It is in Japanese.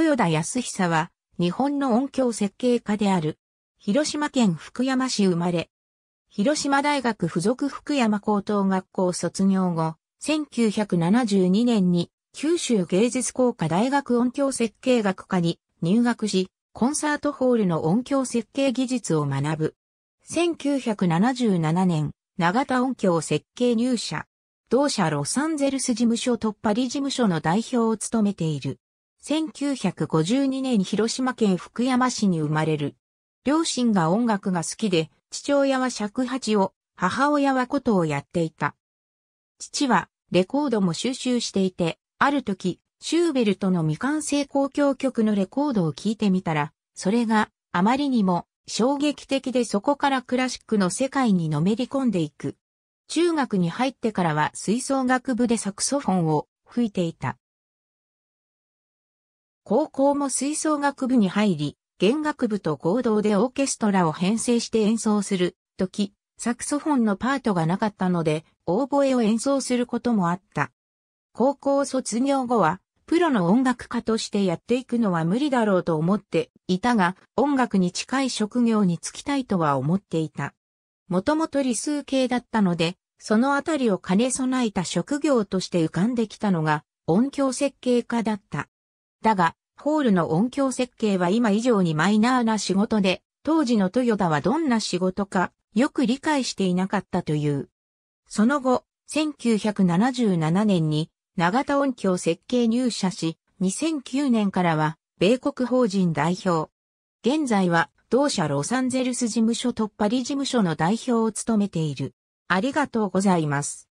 豊田康久は、日本の音響設計家である。広島県福山市生まれ。広島大学附属福山高等学校卒業後、1972年に九州芸術工科大学音響設計学科に入学し、コンサートホールの音響設計技術を学ぶ。1977年、長田音響設計入社。同社ロサンゼルス事務所突破理事務所の代表を務めている。1952年広島県福山市に生まれる。両親が音楽が好きで、父親は尺八を、母親は琴をやっていた。父はレコードも収集していて、ある時、シューベルトの未完成交響曲のレコードを聴いてみたら、それがあまりにも衝撃的でそこからクラシックの世界にのめり込んでいく。中学に入ってからは吹奏楽部でサクソフォンを吹いていた。高校も吹奏楽部に入り、弦楽部と合同でオーケストラを編成して演奏する時、サクソフォンのパートがなかったので、オーボエを演奏することもあった。高校卒業後は、プロの音楽家としてやっていくのは無理だろうと思っていたが、音楽に近い職業に就きたいとは思っていた。もともと理数系だったので、そのあたりを兼ね備えた職業として浮かんできたのが、音響設計家だった。だが、ホールの音響設計は今以上にマイナーな仕事で、当時の豊田はどんな仕事か、よく理解していなかったという。その後、1977年に長田音響設計入社し、2009年からは米国法人代表。現在は同社ロサンゼルス事務所突破理事務所の代表を務めている。ありがとうございます。